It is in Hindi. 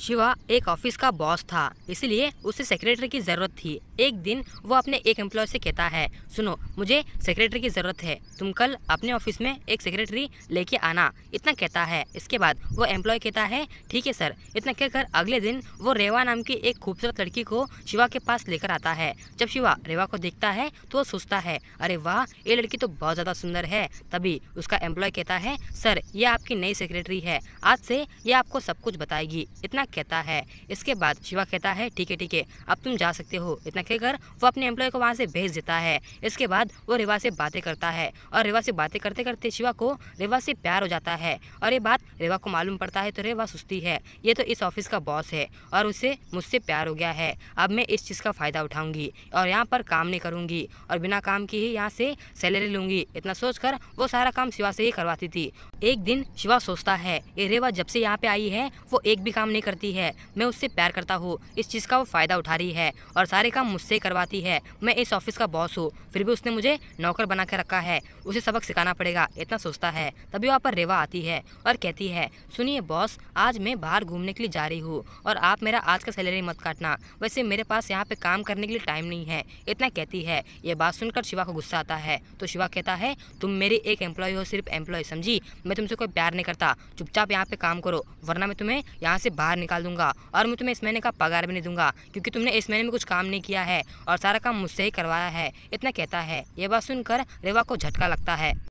शिवा एक ऑफिस का बॉस था इसलिए उसे सेक्रेटरी की जरूरत थी एक दिन वो अपने एक एम्प्लॉय से कहता है सुनो मुझे सेक्रेटरी की जरूरत है तुम कल अपने ऑफिस में एक सेक्रेटरी लेके आना इतना कहता है इसके बाद वो एम्प्लॉय कहता है ठीक है सर इतना कहकर अगले दिन वो रेवा नाम की एक खूबसूरत लड़की को शिवा के पास लेकर आता है जब शिवा रेवा को देखता है तो वो सोचता है अरे वाह ये लड़की तो बहुत ज्यादा सुंदर है तभी उसका एम्प्लॉय कहता है सर ये आपकी नई सेक्रेटरी है आज से ये आपको सब कुछ बताएगी इतना कहता है इसके बाद शिवा कहता है ठीक है ठीक है अब तुम जा सकते हो इतना कहकर वो अपने एम्प्लॉय को वहाँ से भेज देता है इसके बाद वो रिवा से बातें करता है और रिवा से बातें करते करते शिवा को रिवा से प्यार हो जाता है और ये बात रिवा को मालूम पड़ता है तो रेवा सुस्ती है ये तो इस ऑफिस का बॉस है और उसे मुझसे प्यार हो गया है अब मैं इस चीज़ का फ़ायदा उठाऊंगी और यहाँ पर काम नहीं करूँगी और बिना काम की ही यहाँ से सैलरी लूँगी इतना सोचकर वो सारा काम शिवा से ही करवाती थी एक दिन शिवा सोचता है ये रेवा जब से यहाँ पे आई है वो एक भी काम नहीं करती है मैं उससे प्यार करता हूँ इस चीज़ का वो फ़ायदा उठा रही है और सारे काम मुझसे करवाती है मैं इस ऑफिस का बॉस हूँ फिर भी उसने मुझे नौकर बना के रखा है उसे सबक सिखाना पड़ेगा इतना सोचता है तभी वहाँ पर रेवा आती है और कहती है सुनिए बॉस आज मैं बाहर घूमने के लिए जा रही हूँ और आप मेरा आज का सैलरी मत काटना वैसे मेरे पास यहाँ पे काम करने के लिए टाइम नहीं है इतना कहती है ये बात सुनकर शिवा को गुस्सा आता है तो शिवा कहता है तुम मेरी एक एम्प्लॉय हो सिर्फ एम्प्लॉय समझी मैं तुमसे कोई प्यार नहीं करता चुपचाप यहाँ पे काम करो वरना मैं तुम्हें यहाँ से बाहर निकाल दूंगा और मैं तुम्हें इस महीने का पगार भी नहीं दूंगा क्योंकि तुमने इस महीने में कुछ काम नहीं किया है और सारा काम मुझसे ही करवाया है इतना कहता है ये बात सुनकर रेवा को झटका लगता है